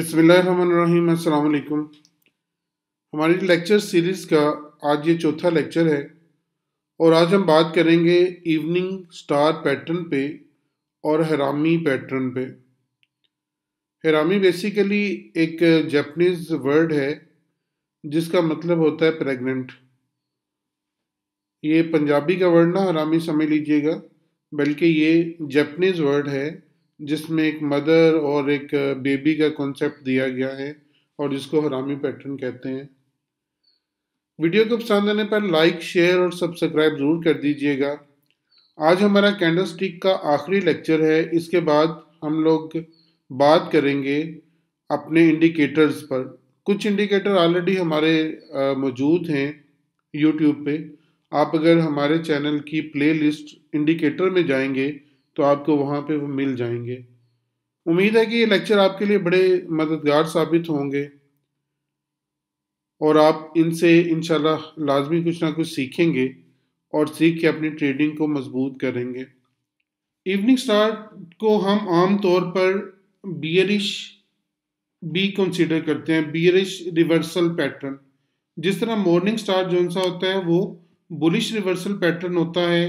अस्सलाम वालेकुम हमारी लेक्चर सीरीज़ का आज ये चौथा लेक्चर है और आज हम बात करेंगे इवनिंग स्टार पैटर्न पे और हरामी पैटर्न पे हरामी बेसिकली एक जापनीज़ वर्ड है जिसका मतलब होता है प्रेग्नेंट ये पंजाबी का वर्ड ना हरामी समझ लीजिएगा बल्कि ये जैपनीज़ वर्ड है जिसमें एक मदर और एक बेबी का कॉन्सेप्ट दिया गया है और जिसको हरामी पैटर्न कहते हैं वीडियो को पसंद आने पर लाइक शेयर और सब्सक्राइब ज़रूर कर दीजिएगा आज हमारा कैंडल स्टिक का आखिरी लेक्चर है इसके बाद हम लोग बात करेंगे अपने इंडिकेटर्स पर कुछ इंडिकेटर ऑलरेडी हमारे मौजूद हैं यूट्यूब पे आप अगर हमारे चैनल की प्लेलिस्ट इंडिकेटर में जाएंगे तो आपको वहाँ पे वो मिल जाएंगे उम्मीद है कि ये लेक्चर आपके लिए बड़े मददगार साबित होंगे और आप इनसे इन लाजमी कुछ ना कुछ सीखेंगे और सीख के अपनी ट्रेडिंग को मजबूत करेंगे इवनिंग स्टार को हम आम तौर पर बियरिश भी कंसीडर करते हैं बियरिश रिवर्सल पैटर्न जिस तरह मॉर्निंग स्टार जो सा होता है वो बुलिश रिवर्सल पैटर्न होता है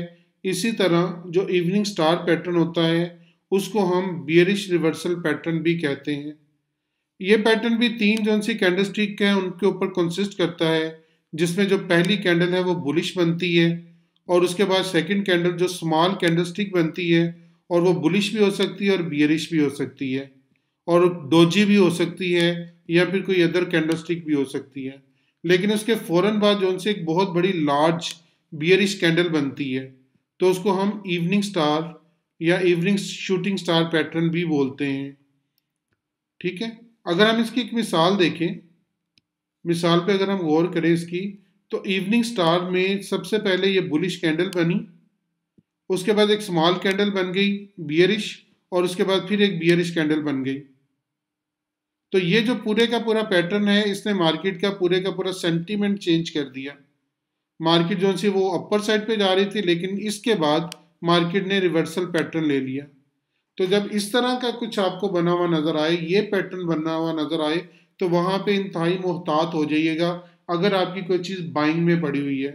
इसी तरह जो इवनिंग स्टार पैटर्न होता है उसको हम बियरिश रिवर्सल पैटर्न भी कहते हैं ये पैटर्न भी तीन जो सी कैंडल स्टिक है उनके ऊपर कंसिस्ट करता है जिसमें जो पहली कैंडल है वो बुलिश बनती है और उसके बाद सेकंड कैंडल जो स्मॉल कैंडल स्टिक बनती है और वो बुलिश भी हो सकती है और बियरिश भी हो सकती है और डोजी भी हो सकती है या फिर कोई अदर कैंडल स्टिक भी हो सकती है लेकिन उसके फ़ौर बाद जो एक बहुत बड़ी लार्ज बियरिश कैंडल बनती है तो उसको हम इवनिंग स्टार या इवनिंग शूटिंग स्टार पैटर्न भी बोलते हैं ठीक है अगर हम इसकी एक मिसाल देखें मिसाल पे अगर हम गौर करें इसकी तो इवनिंग स्टार में सबसे पहले ये बुलिश कैंडल बनी उसके बाद एक स्मॉल कैंडल बन गई बियरिश और उसके बाद फिर एक बियरिश कैंडल बन गई तो ये जो पूरे का पूरा पैटर्न है इसने मार्केट का पूरे का पूरा सेंटीमेंट चेंज कर दिया मार्केट जो वो अपर साइड पे जा रही थी लेकिन इसके बाद मार्केट ने रिवर्सल पैटर्न ले लिया तो जब इस तरह का कुछ आपको बना हुआ नज़र आए ये पैटर्न बना हुआ नज़र आए तो वहां पे इंतहाई मोहतात हो जाइएगा अगर आपकी कोई चीज़ बाइंग में पड़ी हुई है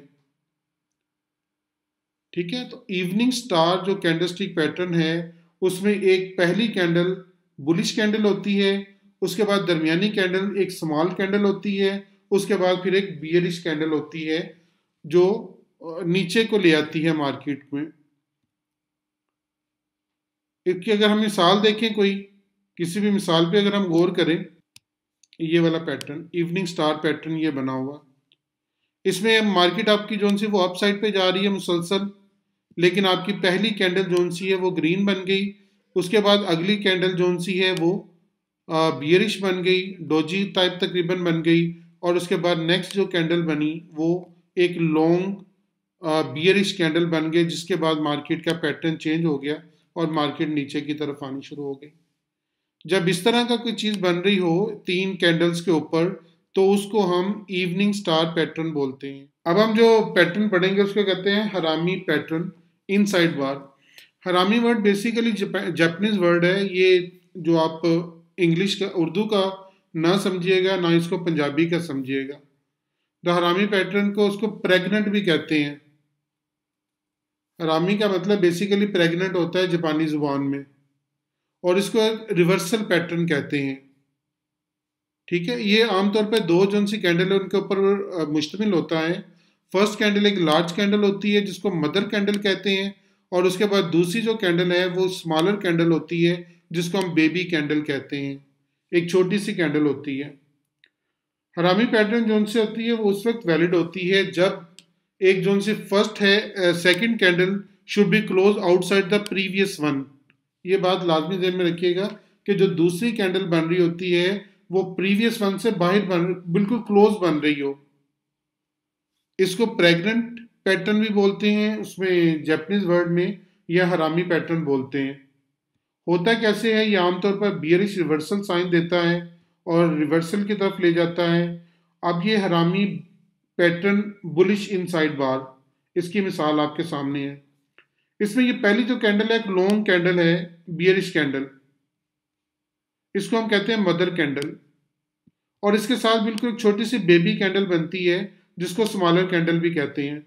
ठीक है तो इवनिंग स्टार जो कैंडलस्टिक पैटर्न है उसमें एक पहली कैंडल बुलिश कैंडल होती है उसके बाद दरमियानी कैंडल एक स्मॉल कैंडल होती है उसके बाद फिर एक बियरिश कैंडल होती है जो नीचे को ले आती है मार्केट में क्योंकि अगर हम मिसाल देखें कोई किसी भी मिसाल पे अगर हम गौर करें ये वाला पैटर्न इवनिंग स्टार पैटर्न ये बना हुआ इसमें मार्केट आपकी जोन सी वो अप साइड पे जा रही है मुसलसल लेकिन आपकी पहली कैंडल जोन सी है वो ग्रीन बन गई उसके बाद अगली कैंडल जोन सी है वो बियरिश बन गई डोजी टाइप तकरीबन बन गई और उसके बाद नेक्स्ट जो कैंडल बनी वो एक लॉन्ग बियर स्कैंडल बन गए जिसके बाद मार्केट का पैटर्न चेंज हो गया और मार्केट नीचे की तरफ आनी शुरू हो गई जब इस तरह का कोई चीज़ बन रही हो तीन कैंडल्स के ऊपर तो उसको हम इवनिंग स्टार पैटर्न बोलते हैं अब हम जो पैटर्न पढ़ेंगे उसको कहते हैं हरामी पैटर्न इन साइड बार हरामी वर्ड बेसिकली जापानीज वर्ड है ये जो आप इंग्लिश का उर्दू का ना समझिएगा ना इसको पंजाबी का समझिएगा जो तो हरामी पैटर्न को उसको प्रेग्नेंट भी कहते हैं हरामी का मतलब बेसिकली प्रेग्नेंट होता है जापानी जुबान में और इसको रिवर्सल पैटर्न कहते हैं ठीक है ये आमतौर पर दो जन सी कैंडल है उनके ऊपर मुश्तमिल होता है फर्स्ट कैंडल एक लार्ज कैंडल होती है जिसको मदर कैंडल कहते हैं और उसके बाद दूसरी जो कैंडल है वो स्मॉलर कैंडल होती है जिसको हम बेबी कैंडल कहते हैं एक छोटी सी कैंडल होती है हरामी पैटर्न जोन से होती है वो उस वक्त वैलिड होती है जब एक जोन से फर्स्ट है second candle should be close outside the previous one ये बात लाजमी जहन में रखिएगा कि जो दूसरी कैंडल बन रही होती है वो प्रीवियस वन से बाहर बन बिल्कुल क्लोज बन रही हो इसको प्रेग्नेंट पैटर्न भी बोलते हैं उसमें जैपनीज वर्ड में या हरामी पैटर्न बोलते हैं होता कैसे है ये आमतौर पर बियरिश रिवर्सल साइन देता है और रिवर्सल की तरफ ले जाता है अब ये harami pattern bullish inside bar इसकी मिसाल आपके सामने है इसमें ये पहली जो कैंडल है एक लॉन्ग कैंडल है बियरिश कैंडल इसको हम कहते हैं मदर कैंडल और इसके साथ बिल्कुल एक छोटी सी बेबी कैंडल बनती है जिसको स्मॉलर कैंडल भी कहते हैं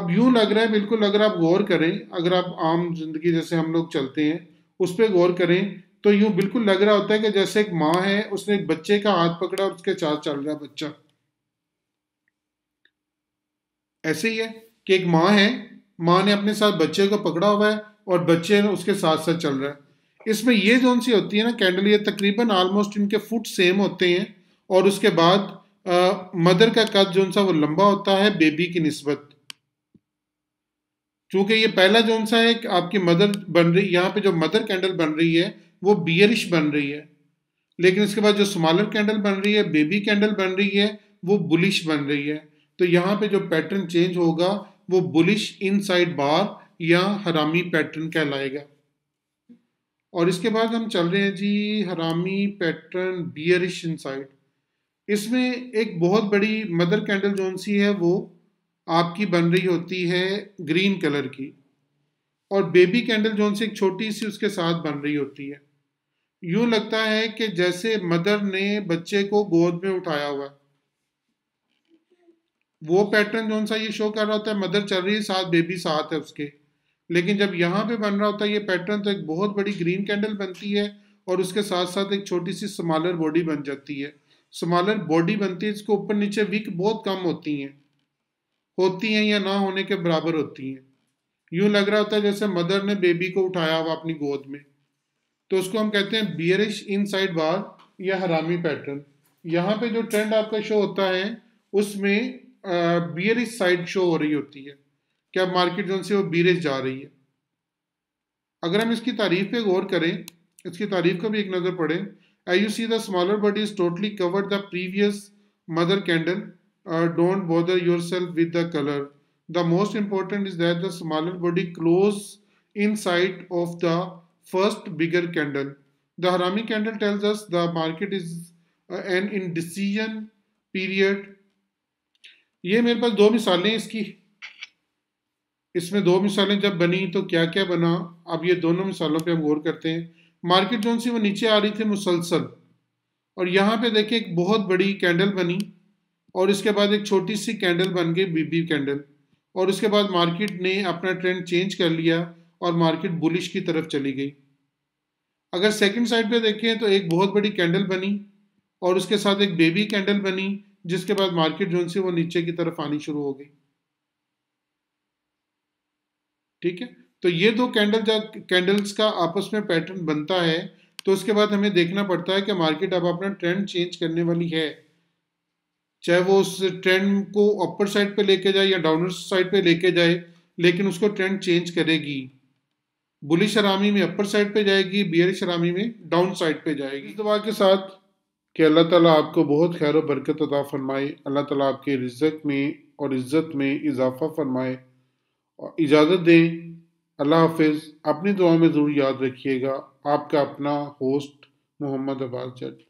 अब यूं लग रहा है बिल्कुल अगर आप गौर करें अगर आप आम जिंदगी जैसे हम लोग चलते हैं उस पर गौर करें तो यूं बिल्कुल लग रहा होता है कि जैसे एक माँ है उसने एक बच्चे का हाथ पकड़ा और उसके साथ चल रहा बच्चा ऐसे ही है कि एक माँ है माँ ने अपने साथ बच्चे को पकड़ा हुआ है और बच्चे उसके साथ साथ चल रहा है इसमें ये जोन सी होती है ना कैंडल ये तकरीबन ऑलमोस्ट इनके फुट सेम होते हैं और उसके बाद आ, मदर का कद जोन सा वो लंबा होता है बेबी की नस्बत चूंकि ये पहला जोन सा है आपकी मदर बन रही यहाँ पे जो मदर कैंडल बन रही है वो बियरिश बन रही है लेकिन उसके बाद जो स्मॉलर कैंडल बन रही है बेबी कैंडल बन रही है वो बुलिश बन रही है तो यहाँ पे जो पैटर्न चेंज होगा वो बुलिश इनसाइड बार या हरामी पैटर्न कहलाएगा और इसके बाद हम चल रहे हैं जी हरामी पैटर्न बियरिश इनसाइड इसमें एक बहुत बड़ी मदर कैंडल जोन सी है वो आपकी बन रही होती है ग्रीन कलर की और बेबी कैंडल जोन सी एक छोटी सी उसके साथ बन रही होती है यूं लगता है कि जैसे मदर ने बच्चे को गोद में उठाया हुआ वो पैटर्न जो सा ये शो कर रहा होता है मदर चल रही है साथ बेबी साथ है उसके लेकिन जब यहाँ पे बन रहा होता है ये पैटर्न तो एक बहुत बड़ी ग्रीन कैंडल बनती है और उसके साथ साथ एक छोटी सी स्मॉलर बॉडी बन जाती है स्मॉलर बॉडी बनती है इसको ऊपर नीचे विक बहुत कम होती हैं होती हैं या ना होने के बराबर होती हैं यूं लग रहा होता है जैसे मदर ने बेबी को उठाया हुआ अपनी गोद में तो उसको हम कहते हैं बियरिश इन साइड बार या हरामी पैटर्न यहाँ पे जो ट्रेंड आपका शो होता है उसमें बियरिश साइड शो हो रही होती है क्या मार्केट जोन से वो बियरिश जा रही है अगर हम इसकी तारीफ पे गौर करें इसकी तारीफ का भी एक नज़र पड़े I you see the smaller but is totally covered the previous mother candle don't bother yourself with the colour the most important is that the smaller body close inside of the first bigger candle. The Harami candle tells us the market is uh, an indecision period. ये मेरे पास दो मिसालें इसकी इसमें दो मिसालें जब बनी तो क्या क्या बना अब ये दोनों मिसालों पे हम गौर करते हैं मार्केट जोन सी वो नीचे आ रही थी मुसलसल और यहाँ पे देखें एक बहुत बड़ी कैंडल बनी और इसके बाद एक छोटी सी कैंडल बन गई बीबी कैंडल और उसके बाद मार्केट ने अपना ट्रेंड चेंज कर लिया और मार्केट बुलिश की तरफ चली गई अगर सेकंड साइड पे देखें तो एक बहुत बड़ी कैंडल बनी और उसके साथ एक बेबी कैंडल बनी जिसके बाद मार्केट जो से वो नीचे की तरफ आनी शुरू हो गई ठीक है तो ये दो कैंडल जब कैंडल्स का आपस में पैटर्न बनता है तो उसके बाद हमें देखना पड़ता है कि मार्केट अब अपना ट्रेंड चेंज करने वाली है चाहे वो उस ट्रेंड को अपर साइड पे लेके जाए या डाउनर साइड पे लेके जाए लेकिन उसको ट्रेंड चेंज करेगी बुलिश शरामी में अपर साइड पे जाएगी बियर शरामी में डाउन साइड पे जाएगी इस दवा के साथ कि अल्लाह ताला आपको बहुत खैर व बरकत अदा फरमाए अल्लाह ताला आपके रिजक में और इज़्ज़त में इजाफा फरमाए और इजाज़त दें अल्लाह हाफिज़ अपनी दुआ में ज़रूर याद रखिएगा आपका अपना होस्ट मोहम्मद अब्बास जट